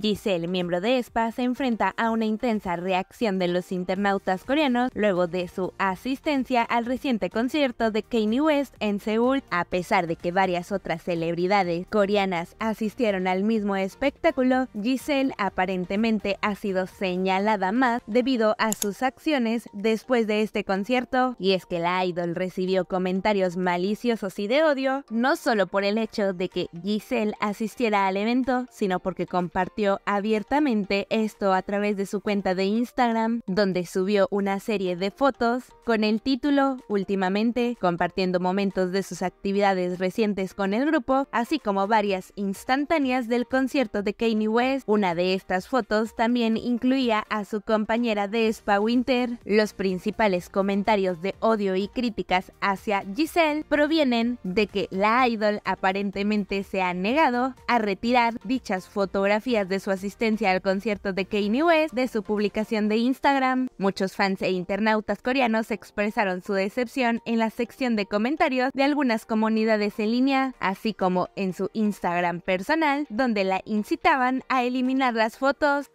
Giselle, miembro de ESPA, se enfrenta a una intensa reacción de los internautas coreanos luego de su asistencia al reciente concierto de Kanye West en Seúl, a pesar de que varias otras celebridades coreanas asistieron al mismo espectáculo, Giselle aparentemente ha sido señalada más debido a sus acciones después de este concierto, y es que la idol recibió comentarios maliciosos y de odio, no solo por el hecho de que Giselle asistiera al evento, sino porque compartió abiertamente esto a través de su cuenta de Instagram, donde subió una serie de fotos con el título Últimamente, compartiendo momentos de sus actividades recientes con el grupo, así como varias instantáneas del concierto de Kanye West. Una de estas fotos también incluía a su compañera de Spa Winter. Los principales comentarios de odio y críticas hacia Giselle provienen de que la idol aparentemente se ha negado a retirar dichas fotografías de su asistencia al concierto de Kanye West, de su publicación de Instagram. Muchos fans e internautas coreanos expresaron su decepción en la sección de comentarios de algunas comunidades en línea, así como en su Instagram personal, donde la incitaban a eliminar las fotos.